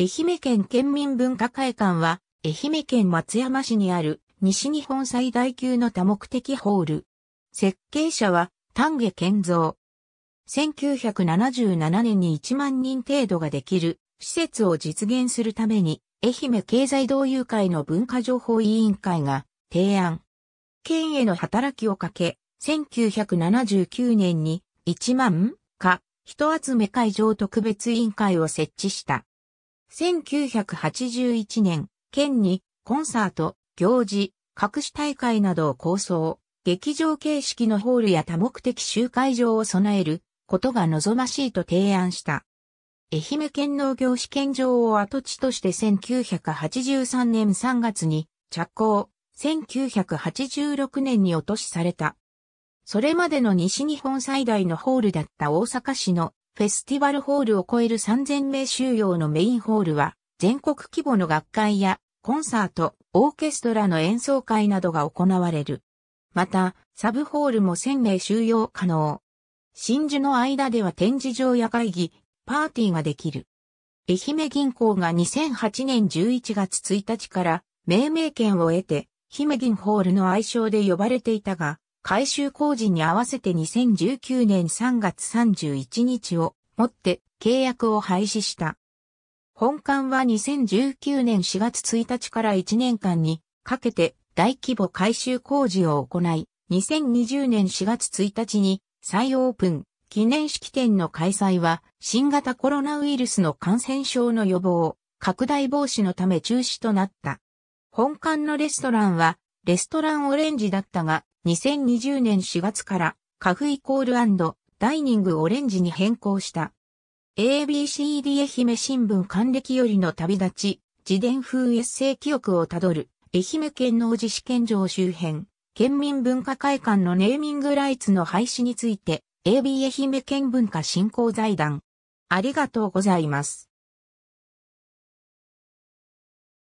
愛媛県県民文化会館は、愛媛県松山市にある西日本最大級の多目的ホール。設計者は丹下健三。1977年に1万人程度ができる施設を実現するために、愛媛経済同友会の文化情報委員会が提案。県への働きをかけ、1979年に1万か人集め会場特別委員会を設置した。1981年、県にコンサート、行事、各種大会などを構想、劇場形式のホールや多目的集会場を備えることが望ましいと提案した。愛媛県農業試験場を跡地として1983年3月に着工、1986年に落としされた。それまでの西日本最大のホールだった大阪市のフェスティバルホールを超える3000名収容のメインホールは、全国規模の学会やコンサート、オーケストラの演奏会などが行われる。また、サブホールも1000名収容可能。真珠の間では展示場や会議、パーティーができる。愛媛銀行が2008年11月1日から命名権を得て、姫銀ホールの愛称で呼ばれていたが、改修工事に合わせて2019年3月31日をもって契約を廃止した。本館は2019年4月1日から1年間にかけて大規模改修工事を行い、2020年4月1日に再オープン記念式典の開催は新型コロナウイルスの感染症の予防、拡大防止のため中止となった。本館のレストランはレストランオレンジだったが2020年4月からカフイコールダイニングオレンジに変更した。ABCD 愛媛新聞還暦よりの旅立ち、自伝風エッセイ記憶をたどる、愛媛県の自治県城周辺、県民文化会館のネーミングライツの廃止について、AB 愛媛県文化振興財団。ありがとうございます。